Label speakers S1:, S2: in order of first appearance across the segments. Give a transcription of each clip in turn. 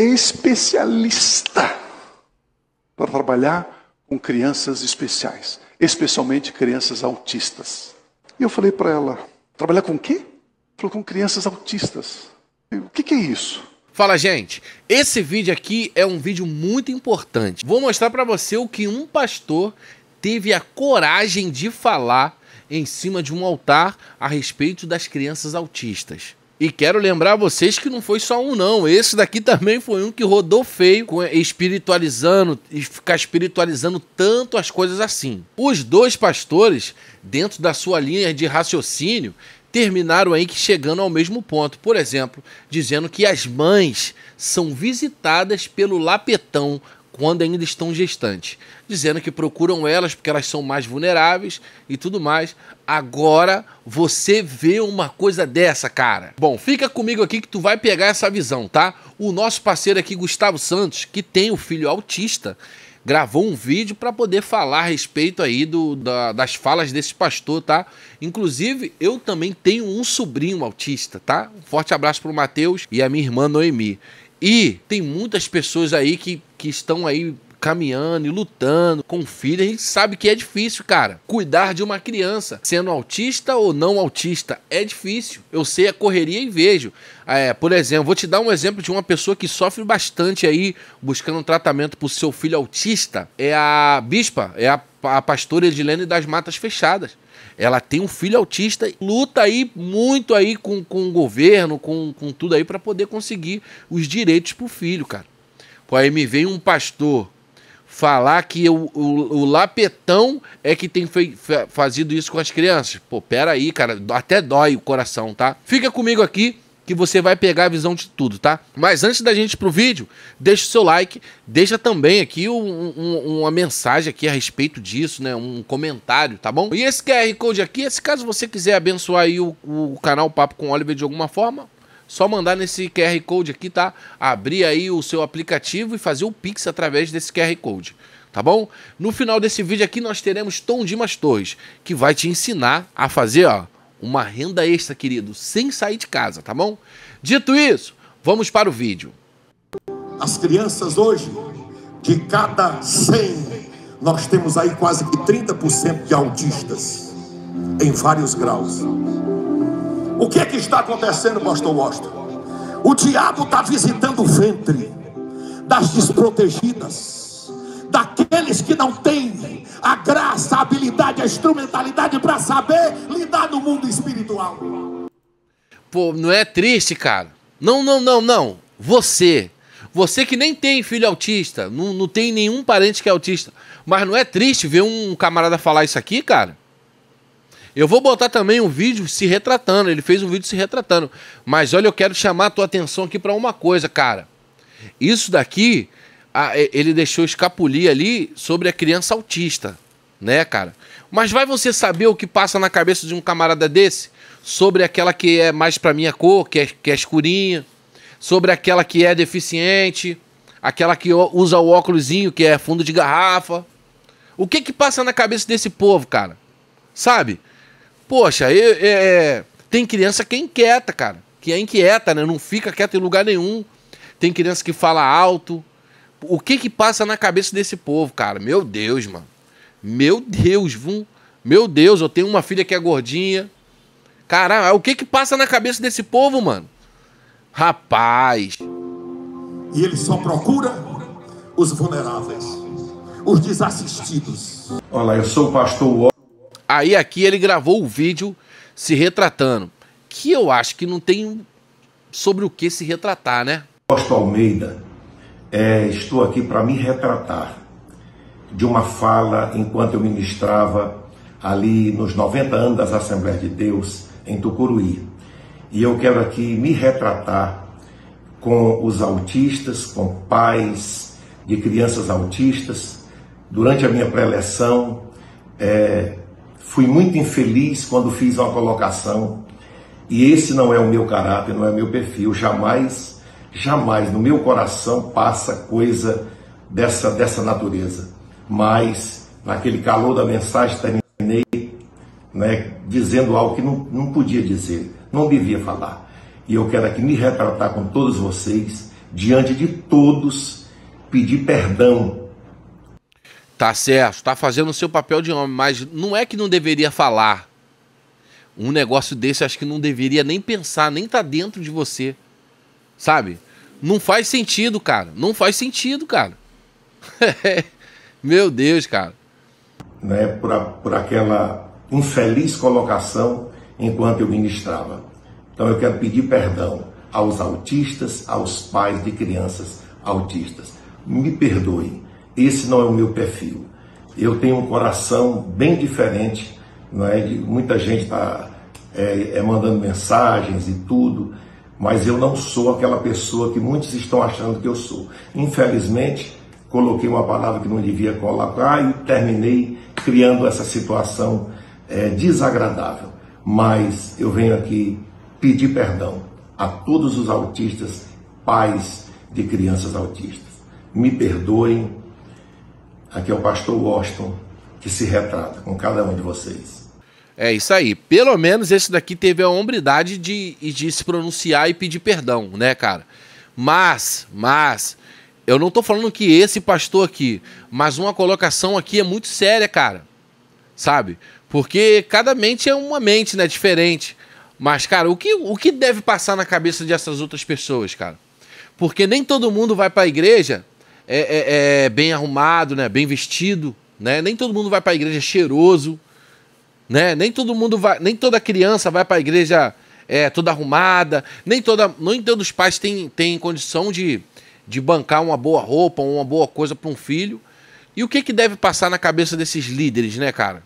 S1: é especialista para trabalhar com crianças especiais, especialmente crianças autistas. E eu falei para ela: trabalhar com o quê? Falou com crianças autistas. Eu, o que, que é isso? Fala, gente.
S2: Esse vídeo aqui é um vídeo muito importante. Vou mostrar para você o que um pastor teve a coragem de falar em cima de um altar a respeito das crianças autistas. E quero lembrar vocês que não foi só um, não. Esse daqui também foi um que rodou feio, espiritualizando e ficar espiritualizando tanto as coisas assim. Os dois pastores, dentro da sua linha de raciocínio, terminaram aí que chegando ao mesmo ponto. Por exemplo, dizendo que as mães são visitadas pelo lapetão quando ainda estão gestantes, dizendo que procuram elas porque elas são mais vulneráveis e tudo mais. Agora você vê uma coisa dessa, cara. Bom, fica comigo aqui que tu vai pegar essa visão, tá? O nosso parceiro aqui, Gustavo Santos, que tem o um filho autista, gravou um vídeo para poder falar a respeito aí do, da, das falas desse pastor, tá? Inclusive, eu também tenho um sobrinho autista, tá? Um forte abraço pro Matheus e a minha irmã Noemi. E tem muitas pessoas aí que que estão aí caminhando e lutando com filho, a gente sabe que é difícil, cara. Cuidar de uma criança, sendo autista ou não autista, é difícil. Eu sei a correria e vejo. É, por exemplo, vou te dar um exemplo de uma pessoa que sofre bastante aí buscando um tratamento pro seu filho autista. É a bispa, é a, a pastora Edilene das Matas Fechadas. Ela tem um filho autista, e luta aí muito aí com, com o governo, com, com tudo aí para poder conseguir os direitos pro filho, cara. Aí me vem um pastor falar que o, o, o lapetão é que tem fe, fe, fazido isso com as crianças. Pô, pera aí, cara, até dói o coração, tá? Fica comigo aqui que você vai pegar a visão de tudo, tá? Mas antes da gente ir pro vídeo, deixa o seu like, deixa também aqui um, um, uma mensagem aqui a respeito disso, né? Um comentário, tá bom? E esse QR Code aqui, se caso você quiser abençoar aí o, o canal Papo com Oliver de alguma forma, só mandar nesse QR Code aqui, tá? Abrir aí o seu aplicativo e fazer o Pix através desse QR Code tá bom? No final desse vídeo aqui nós teremos Tom Dimas Torres, que vai te ensinar a fazer, ó, uma renda extra, querido, sem sair de casa, tá bom? Dito isso, vamos para o vídeo.
S3: As crianças hoje, de cada 100, nós temos aí quase que 30% de autistas em vários graus. O que, é que está acontecendo, pastor Washington? O diabo está visitando o ventre das desprotegidas, daqueles que não têm
S1: a graça, a habilidade, a instrumentalidade para saber lidar no mundo espiritual.
S2: Pô, não é triste, cara? Não, não, não, não. Você, você que nem tem filho autista, não, não tem nenhum parente que é autista, mas não é triste ver um camarada falar isso aqui, cara? Eu vou botar também um vídeo se retratando. Ele fez um vídeo se retratando. Mas olha, eu quero chamar a tua atenção aqui para uma coisa, cara. Isso daqui, a, ele deixou escapulir ali sobre a criança autista, né, cara? Mas vai você saber o que passa na cabeça de um camarada desse sobre aquela que é mais para minha cor, que é, que é escurinha, sobre aquela que é deficiente, aquela que usa o óculosinho que é fundo de garrafa. O que que passa na cabeça desse povo, cara? Sabe? Poxa, eu, é, tem criança que é inquieta, cara. Que é inquieta, né? Não fica quieta em lugar nenhum. Tem criança que fala alto. O que que passa na cabeça desse povo, cara? Meu Deus, mano. Meu Deus, vum. Meu Deus, eu tenho uma filha que é gordinha. Caralho, o que que passa na cabeça desse povo, mano? Rapaz. E
S3: ele só procura os vulneráveis, os desassistidos.
S2: Olá, eu sou o pastor Aí aqui ele gravou o vídeo se retratando, que eu acho que não tem sobre o que se retratar, né?
S3: Costa Almeida, é, estou aqui para me retratar de uma fala enquanto eu ministrava ali nos 90 anos das Assembleia de Deus em Tucuruí. E eu quero aqui me retratar com os autistas, com pais de crianças autistas. Durante a minha preleção, é, Fui muito infeliz quando fiz uma colocação. E esse não é o meu caráter, não é o meu perfil. Jamais, jamais no meu coração passa coisa dessa, dessa natureza. Mas, naquele calor da mensagem, terminei né, dizendo algo que não, não podia dizer, não devia falar. E eu quero aqui me retratar com todos vocês, diante de todos, pedir perdão
S2: Tá certo, tá fazendo o seu papel de homem, mas não é que não deveria falar. Um negócio desse acho que não deveria nem pensar, nem tá dentro de você. Sabe? Não faz sentido, cara. Não faz sentido, cara. Meu Deus, cara.
S3: Né, por, a, por aquela infeliz colocação enquanto eu ministrava. Então eu quero pedir perdão aos autistas, aos pais de crianças autistas. Me perdoem esse não é o meu perfil. Eu tenho um coração bem diferente, não é? Muita gente está é, é, mandando mensagens e tudo, mas eu não sou aquela pessoa que muitos estão achando que eu sou. Infelizmente, coloquei uma palavra que não devia colocar e terminei criando essa situação é, desagradável. Mas eu venho aqui pedir perdão a todos os autistas, pais de crianças autistas. Me perdoem Aqui é o pastor Washington que se retrata com cada um de vocês.
S2: É isso aí. Pelo menos esse daqui teve a hombridade de, de se pronunciar e pedir perdão, né, cara? Mas, mas, eu não tô falando que esse pastor aqui, mas uma colocação aqui é muito séria, cara. Sabe? Porque cada mente é uma mente, né? Diferente. Mas, cara, o que, o que deve passar na cabeça dessas outras pessoas, cara? Porque nem todo mundo vai para a igreja é, é, é bem arrumado, né? Bem vestido, né? Nem todo mundo vai para a igreja cheiroso, né? Nem todo mundo vai, nem toda criança vai para a igreja é, toda arrumada, nem toda, nem todos os pais têm, têm condição de, de bancar uma boa roupa, uma boa coisa para um filho. E o que que deve passar na cabeça desses líderes, né, cara?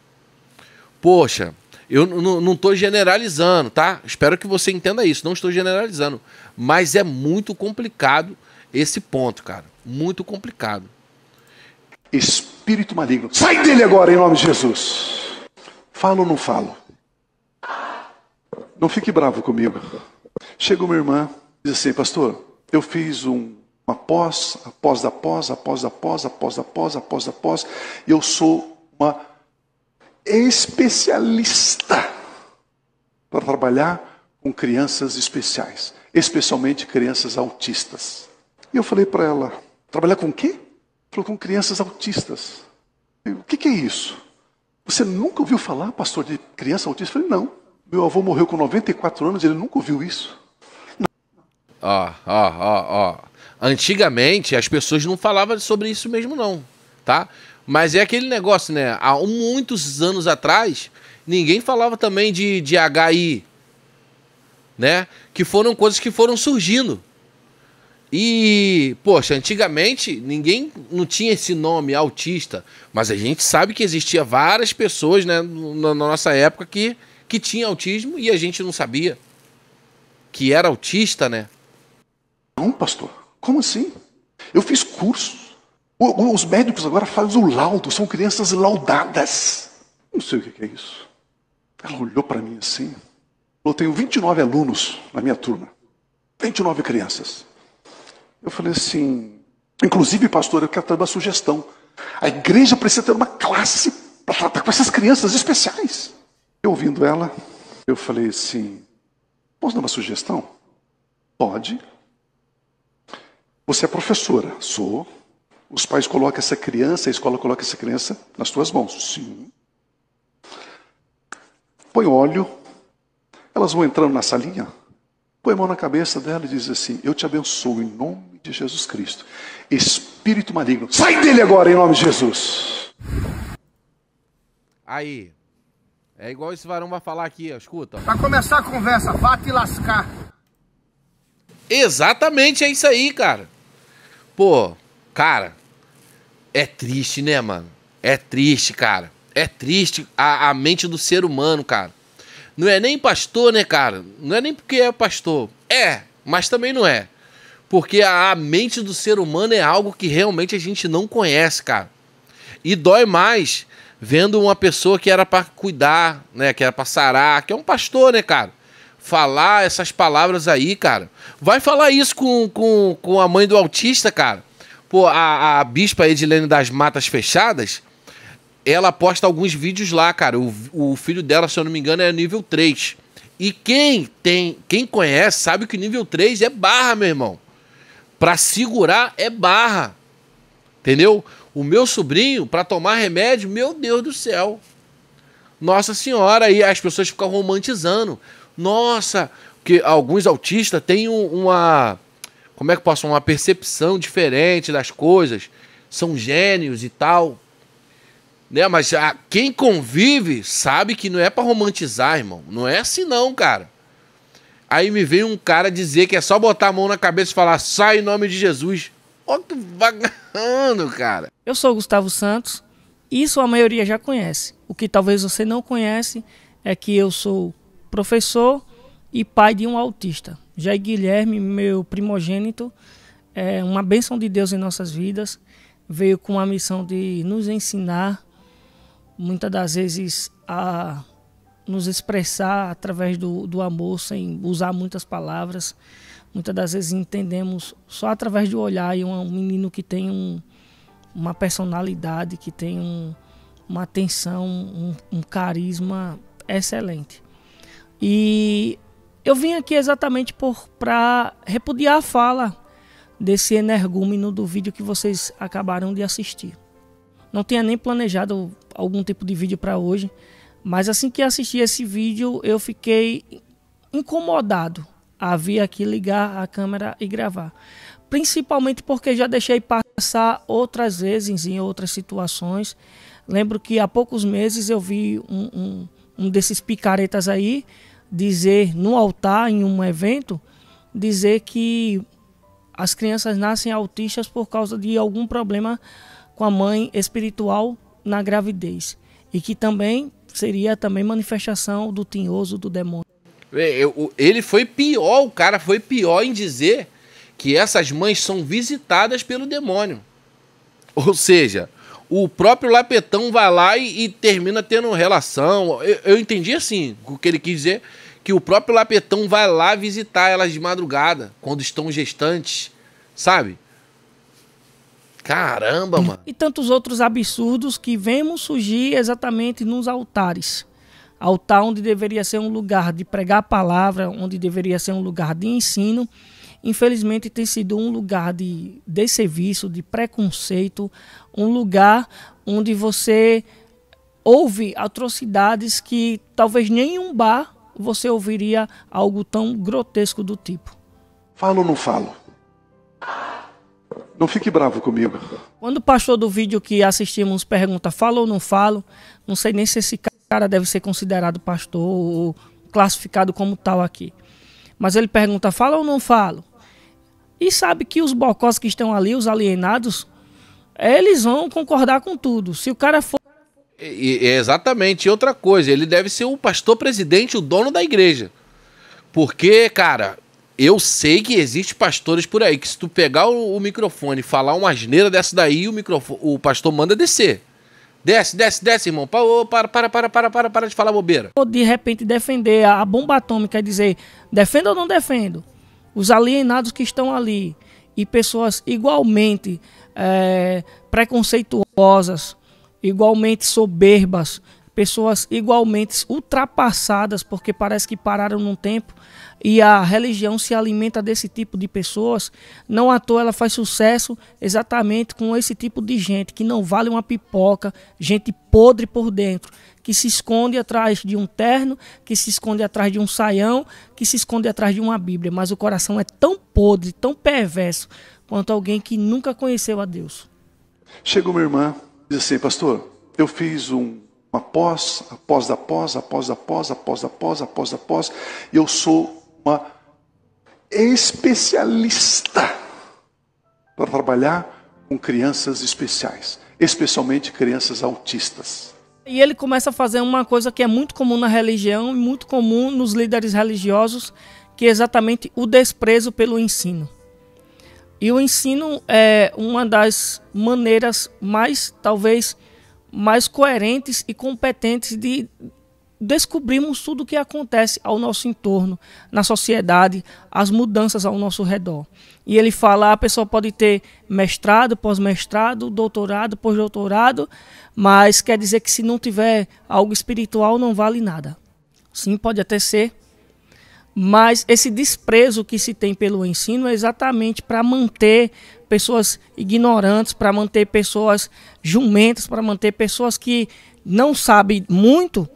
S2: Poxa, eu não estou generalizando, tá? Espero que você entenda isso. Não estou generalizando. Mas é muito complicado esse
S1: ponto, cara muito complicado. Espírito maligno, sai dele agora em nome de Jesus. Falo ou não falo? Não fique bravo comigo. Chega uma irmã, diz assim, pastor, eu fiz um, uma pós, após da pós, após da pós, após da pós, após da pós, e eu sou uma especialista para trabalhar com crianças especiais, especialmente crianças autistas. E eu falei para ela, Trabalhar com o quê? Falou com crianças autistas. o que, que é isso? Você nunca ouviu falar, pastor, de criança autista? Eu falei, não. Meu avô morreu com 94 anos, ele nunca ouviu isso. Ó,
S2: ó, ó, ó. Antigamente as pessoas não falavam sobre isso mesmo, não. Tá? Mas é aquele negócio, né? Há muitos anos atrás, ninguém falava também de, de HI. Né? Que foram coisas que foram surgindo. E, poxa, antigamente ninguém não tinha esse nome autista, mas a gente sabe que existia várias pessoas, né, na, nossa época que que tinha autismo e a gente não sabia que era autista, né?
S1: Não, pastor. Como assim? Eu fiz curso. os médicos agora fazem o laudo, são crianças laudadas. Não sei o que é isso. Ela olhou para mim assim. Eu tenho 29 alunos na minha turma. 29 crianças. Eu falei assim, inclusive, pastor, eu quero trazer uma sugestão. A igreja precisa ter uma classe para tratar com essas crianças especiais. Eu ouvindo ela, eu falei assim, posso dar uma sugestão? Pode. Você é professora, sou. Os pais colocam essa criança, a escola coloca essa criança nas suas mãos. Sim. Põe óleo. Elas vão entrando na salinha, põe a mão na cabeça dela e diz assim: Eu te abençoo em nome de Jesus Cristo. Espírito maligno, sai dele agora em nome de Jesus.
S2: Aí. É igual esse varão vai falar aqui, ó, escuta. Pra
S1: começar a conversa, vá te lascar.
S2: Exatamente, é isso aí, cara. Pô, cara, é triste, né, mano? É triste, cara. É triste a, a mente do ser humano, cara. Não é nem pastor, né, cara? Não é nem porque é pastor. É, mas também não é. Porque a mente do ser humano é algo que realmente a gente não conhece, cara. E dói mais vendo uma pessoa que era para cuidar, né, que era para sarar, que é um pastor, né, cara? Falar essas palavras aí, cara. Vai falar isso com, com, com a mãe do autista, cara. Pô, a, a bispa Edilene das Matas Fechadas, ela posta alguns vídeos lá, cara. O, o filho dela, se eu não me engano, é nível 3. E quem tem, quem conhece, sabe que nível 3 é barra, meu irmão. Pra segurar é barra. Entendeu? O meu sobrinho, para tomar remédio, meu Deus do céu. Nossa Senhora, aí as pessoas ficam romantizando. Nossa, que alguns autistas têm uma. Como é que posso? Uma percepção diferente das coisas. São gênios e tal né? Mas a, ah, quem convive sabe que não é para romantizar, irmão. Não é assim não, cara. Aí me vem um cara dizer que é só botar a mão na cabeça e falar: "Sai em nome de Jesus".
S4: Ó que vagando, cara. Eu sou o Gustavo Santos. Isso a maioria já conhece. O que talvez você não conhece é que eu sou professor e pai de um autista. Jair Guilherme, meu primogênito, é uma bênção de Deus em nossas vidas. Veio com a missão de nos ensinar muitas das vezes a nos expressar através do, do amor sem usar muitas palavras. Muitas das vezes entendemos só através do olhar e um, um menino que tem um, uma personalidade, que tem um, uma atenção, um, carisma excelente. E eu vim aqui exatamente para repudiar a fala desse energúmeno do vídeo que vocês acabaram de assistir não tinha nem planejado algum tipo de vídeo para hoje, mas assim que assisti esse vídeo, eu fiquei incomodado a vir aqui ligar a câmera e gravar. Principalmente porque já deixei passar outras vezes em outras situações. Lembro que há poucos meses eu vi um, um, um desses picaretas aí dizer no altar, em um evento, dizer que as crianças nascem autistas por causa de algum problema com a mãe espiritual na gravidez e que também seria também manifestação do tinhoso do demônio.
S2: Ele foi pior, o cara foi pior em dizer que essas mães são visitadas pelo demônio. Ou seja, o próprio Lapetão vai lá e, e termina tendo relação. Eu, eu entendi assim, o que ele quis dizer, que o próprio Lapetão vai lá visitar elas de madrugada, quando estão gestantes, sabe? Caramba, mano.
S4: E tantos outros absurdos que vemos surgir exatamente nos altares. Altar onde deveria ser um lugar de pregar a palavra, onde deveria ser um lugar de ensino, infelizmente tem sido um lugar de desserviço, de preconceito, um lugar onde você ouve atrocidades que talvez nem em um bar você ouviria algo tão grotesco do tipo. Falo ou não falo?
S1: Não fique bravo comigo.
S4: Quando o pastor do vídeo que assistimos pergunta, falo ou não falo, não sei nem se esse cara deve ser considerado pastor ou classificado como tal aqui. Mas ele pergunta, fala ou não falo? E sabe que os bocós que estão ali, os alienados, eles vão concordar com tudo. Se o cara for. E,
S2: é exatamente. E outra coisa, ele deve ser o pastor presidente, o dono da igreja. Porque, cara, eu sei que existe pastores por aí que se tu pegar o, o microfone e falar uma asneira dessa daí, o, microfone, o pastor manda descer. Desce, desce, desce, irmão. Para, para, para, para, para, para de falar bobeira.
S4: De repente defender a bomba atômica e dizer, defendo ou não defendo? Os alienados que estão ali e pessoas igualmente é, preconceituosas, igualmente soberbas, pessoas igualmente ultrapassadas, porque parece que pararam num tempo e a religião se alimenta desse tipo de pessoas. Não à toa ela faz sucesso exatamente com esse tipo de gente que não vale uma pipoca, gente podre por dentro, que se esconde atrás de um terno, que se esconde atrás de um saião, que se esconde atrás de uma Bíblia. Mas o coração é tão podre, tão perverso, quanto alguém que nunca conheceu a Deus.
S1: Chegou minha irmã, diz assim, pastor, eu fiz um, após após após da pós, após da pós, após da pós, após da pós, e eu sou uma especialista para trabalhar com crianças especiais, especialmente crianças autistas.
S4: E ele começa a fazer uma coisa que é muito comum na religião e muito comum nos líderes religiosos, que é exatamente o desprezo pelo ensino. E o ensino é uma das maneiras mais, talvez, mais coerentes e competentes de descobrimos tudo o que acontece ao nosso entorno, na sociedade, as mudanças ao nosso redor. E ele fala: a pessoa pode ter mestrado, pós-mestrado, doutorado, pós-doutorado, mas quer dizer que se não tiver algo espiritual não vale nada. Sim, pode até ser. Mas esse desprezo que se tem pelo ensino é exatamente para manter pessoas ignorantes, para manter pessoas jumentas, para manter pessoas que não sabem muito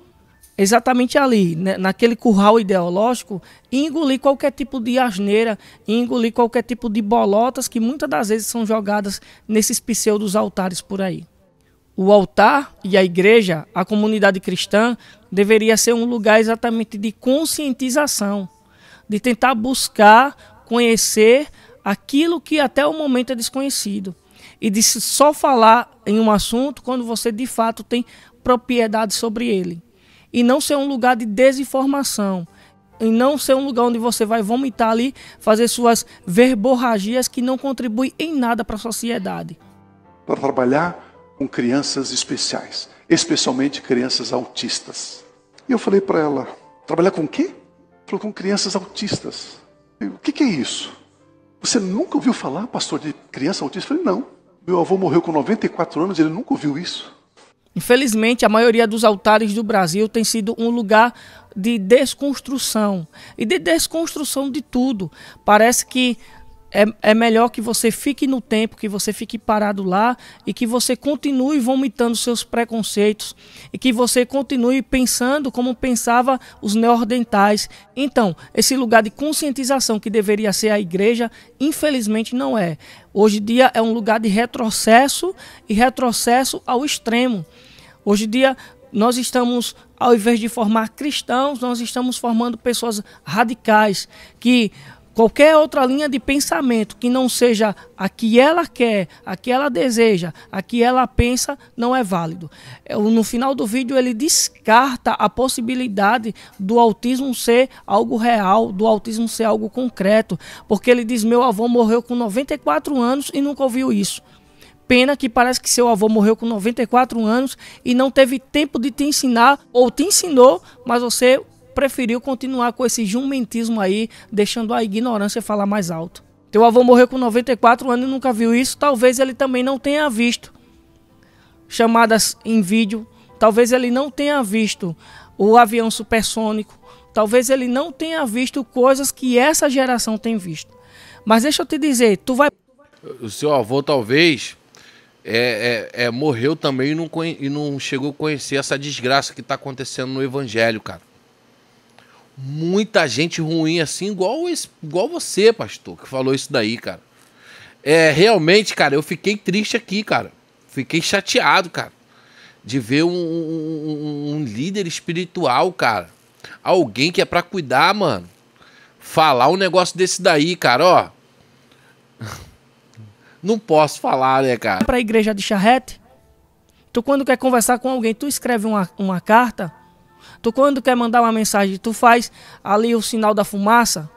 S4: exatamente ali, né, naquele curral ideológico, engolir qualquer tipo de asneira, engolir qualquer tipo de bolotas que muitas das vezes são jogadas nesses pseudos altares por aí. O altar e a igreja, a comunidade cristã, deveria ser um lugar exatamente de conscientização, de tentar buscar conhecer aquilo que até o momento é desconhecido e de só falar em um assunto quando você de fato tem propriedade sobre ele e não ser um lugar de desinformação. E não ser um lugar onde você vai vomitar ali, fazer suas verborragias que não contribuem em nada para a sociedade.
S1: Para trabalhar com crianças especiais, especialmente crianças autistas. E eu falei para ela: trabalhar com o quê? Falou com crianças autistas. o que, que é isso? Você nunca ouviu falar, pastor, de criança autista? Eu falei: não. Meu avô morreu com 94 anos, ele nunca ouviu isso.
S4: Infelizmente, a maioria dos altares do Brasil tem sido um lugar de desconstrução e de desconstrução de tudo. Parece que é, é, melhor que você fique no tempo, que você fique parado lá e que você continue vomitando seus preconceitos e que você continue pensando como pensava os neordentais. Então, esse lugar de conscientização que deveria ser a igreja, infelizmente não é. Hoje em dia é um lugar de retrocesso e retrocesso ao extremo. Hoje em dia, nós estamos, ao invés de formar cristãos, nós estamos formando pessoas radicais que qualquer outra linha de pensamento que não seja a que ela quer, a que ela deseja, a que ela pensa, não é válido. É, no final do vídeo, ele descarta a possibilidade do autismo ser algo real, do autismo ser algo concreto, porque ele diz: Meu avô morreu com 94 anos e nunca ouviu isso. Pena que parece que seu avô morreu com 94 anos e não teve tempo de te ensinar, ou te ensinou, mas você preferiu continuar com esse jumentismo aí, deixando a ignorância falar mais alto. Teu avô morreu com 94 anos e nunca viu isso, talvez ele também não tenha visto chamadas em vídeo, talvez ele não tenha visto o avião supersônico, talvez ele não tenha visto coisas que essa geração tem visto. Mas deixa eu te dizer, tu vai
S2: o seu avô talvez é, é, é, morreu também e não, e não chegou a conhecer essa desgraça que está acontecendo no Evangelho, cara. Muita gente ruim assim, igual, igual você, pastor, que falou isso daí, cara. É, realmente, cara, eu fiquei triste aqui, cara. Fiquei chateado, cara. De ver um, um, um líder espiritual, cara. Alguém que é para cuidar, mano. Falar um negócio desse daí, cara, ó. Não posso falar, né, cara? Para
S4: a igreja de charrete. Tu quando quer conversar com alguém, tu escreve uma, uma carta. Tu quando quer mandar uma mensagem, tu faz ali o sinal da fumaça.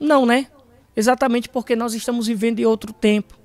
S4: Não, né? Exatamente porque nós estamos vivendo em outro tempo.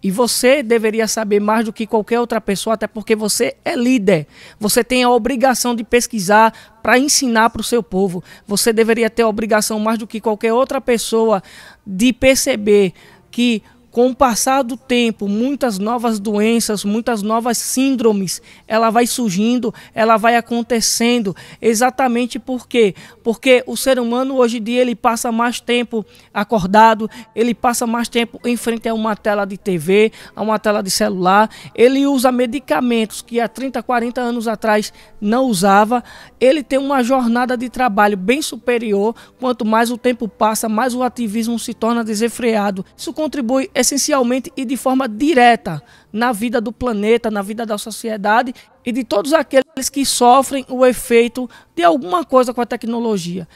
S4: E você deveria saber mais do que qualquer outra pessoa, até porque você é líder. Você tem a obrigação de pesquisar para ensinar para o seu povo. Você deveria ter a obrigação mais do que qualquer outra pessoa de perceber que com o passar do tempo, muitas novas doenças, muitas novas síndromes, ela vai surgindo, ela vai acontecendo. Exatamente por quê? Porque o ser humano hoje em dia ele passa mais tempo acordado, ele passa mais tempo em frente a uma tela de TV, a uma tela de celular, ele usa medicamentos que há 30, 40 anos atrás não usava. Ele tem uma jornada de trabalho bem superior. Quanto mais o tempo passa, mais o ativismo se torna desenfreado. Isso contribui essencialmente e de forma direta na vida do planeta, na vida da sociedade e de todos aqueles que sofrem o efeito de alguma coisa com a tecnologia.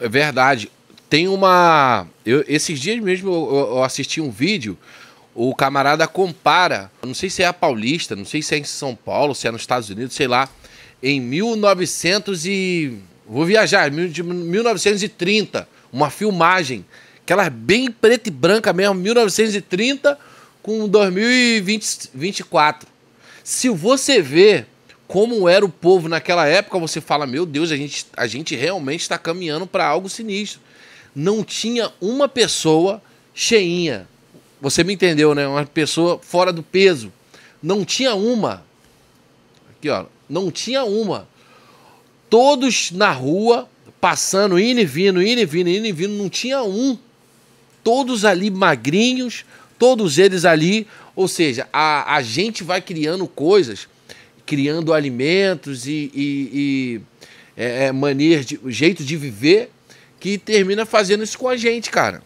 S2: É verdade. Tem uma. Eu, esses dias mesmo eu, eu assisti um vídeo o camarada compara, não sei se é a paulista, não sei se é em São Paulo, se é nos Estados Unidos, sei lá, em 1900 e vou viajar, 1930, uma filmagem Aquelas bem preta e branca mesmo, 1930 com 2024. Se você vê como era o povo naquela época, você fala: meu Deus, a gente, a gente realmente está caminhando para algo sinistro. Não tinha uma pessoa cheinha. Você me entendeu, né? Uma pessoa fora do peso. Não tinha uma. Aqui, ó. Não tinha uma. Todos na rua, passando, indo e vindo, indo e vindo, indo e vindo. Não tinha um todos ali magrinhos, todos eles ali. Ou seja, a, a gente vai criando coisas, criando alimentos e, e, e é, é, de, jeito de viver,
S4: que termina fazendo isso com a gente, cara.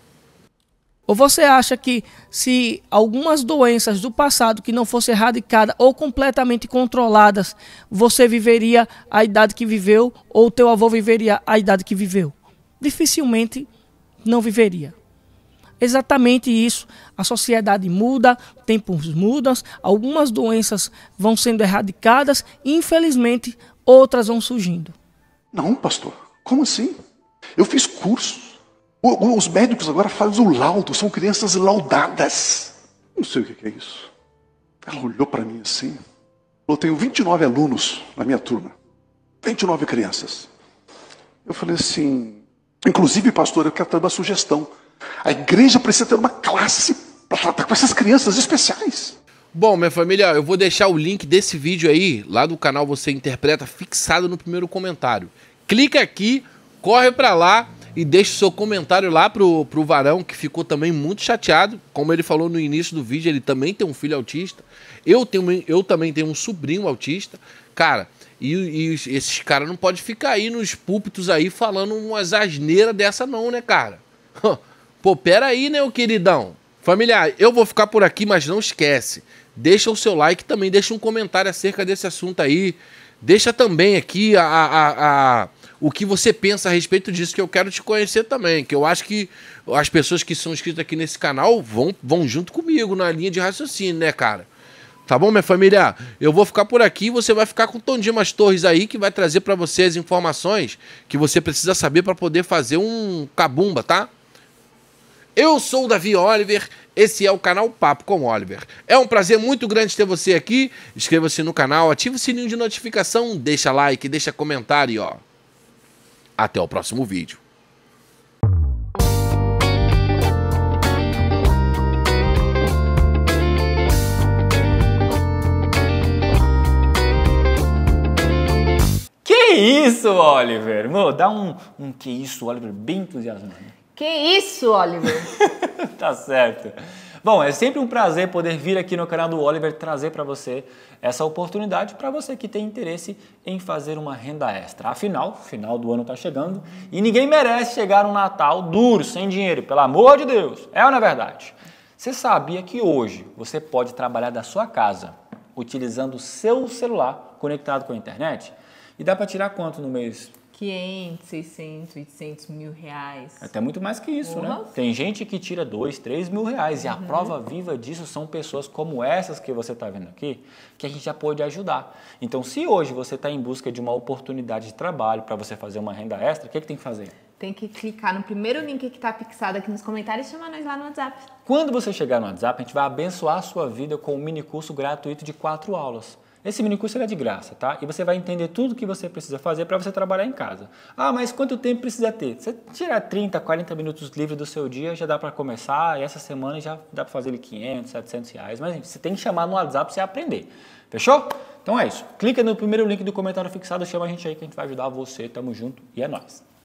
S4: Ou você acha que se algumas doenças do passado que não fossem erradicadas ou completamente controladas, você viveria a idade que viveu ou teu avô viveria a idade que viveu? Dificilmente não viveria exatamente isso. A sociedade muda, tempos mudam, algumas doenças vão sendo erradicadas e, infelizmente, outras vão surgindo. Não, pastor, como assim? Eu fiz
S1: curso. os médicos agora fazem o laudo, são crianças laudadas. Não sei o que é isso. Ela olhou para mim assim. Eu tenho 29 alunos na minha turma. 29 crianças. Eu falei assim, inclusive, pastor, eu quero dar uma sugestão. A igreja precisa ter uma classe para tratar com essas crianças especiais.
S2: Bom, minha família, eu vou deixar o link desse vídeo aí, lá do canal Você Interpreta, fixado no primeiro comentário. Clica aqui, corre para lá e deixa o seu comentário lá pro, pro Varão, que ficou também muito chateado. Como ele falou no início do vídeo, ele também tem um filho autista. Eu, tenho, eu também tenho um sobrinho autista. Cara, e, e esses caras não podem ficar aí nos púlpitos aí falando umas asneiras dessa não, né, cara? Pô, pera aí, meu né, queridão. Familiar, eu vou ficar por aqui, mas não esquece. Deixa o seu like também, deixa um comentário acerca desse assunto aí. Deixa também aqui a, a, a o que você pensa a respeito disso, que eu quero te conhecer também. Que eu acho que as pessoas que são inscritas aqui nesse canal vão, vão junto comigo na linha de raciocínio, né, cara? Tá bom, minha família? Eu vou ficar por aqui e você vai ficar com o Tom Dimas Torres aí, que vai trazer para você as informações que você precisa saber para poder fazer um cabumba, tá? Eu sou o Davi Oliver, esse é o canal Papo com Oliver. É um prazer muito grande ter você aqui. Inscreva-se no canal, ative o sininho de notificação, deixa like, deixa comentário, ó. Até o próximo vídeo.
S5: Que isso, Oliver? Mô, dá um, um que isso, Oliver, bem entusiasmado.
S4: Que isso, Oliver!
S5: tá certo. Bom, é sempre um prazer poder vir aqui no canal do Oliver trazer para você essa oportunidade para você que tem interesse em fazer uma renda extra. Afinal, final do ano está chegando e ninguém merece chegar um Natal duro, sem dinheiro, pelo amor de Deus. É ou não é verdade? Você sabia que hoje você pode trabalhar da sua casa utilizando o seu celular conectado com a internet? E dá para tirar quanto no mês
S4: 500, 600, 800 mil reais. Até muito mais que isso, né? Porra. né?
S5: Tem gente que tira 2, 3 mil reais. E a uhum. prova viva disso são pessoas como essas que você está vendo aqui, que a gente já pôde ajudar. Então, se hoje você está em busca de uma oportunidade de trabalho para você fazer uma renda extra, o que, é que tem que fazer? Tem que clicar no primeiro link que está fixado aqui nos comentários e chamar nós lá no WhatsApp. Quando você chegar no WhatsApp, a gente vai abençoar a sua vida com um mini curso gratuito de quatro aulas. Esse mini curso é de graça, tá? E você vai entender tudo que você precisa fazer para você trabalhar em casa. Ah, mas quanto tempo precisa ter? Você tirar 30, 40 minutos livres do seu dia, já dá para começar. E essa semana já dá para fazer ele 500, 700 reais. Mas você tem que chamar no WhatsApp para você aprender. Fechou? Então é isso. Clica no primeiro link do comentário fixado, chama a gente aí que a gente vai ajudar você. Tamo junto e é nóis.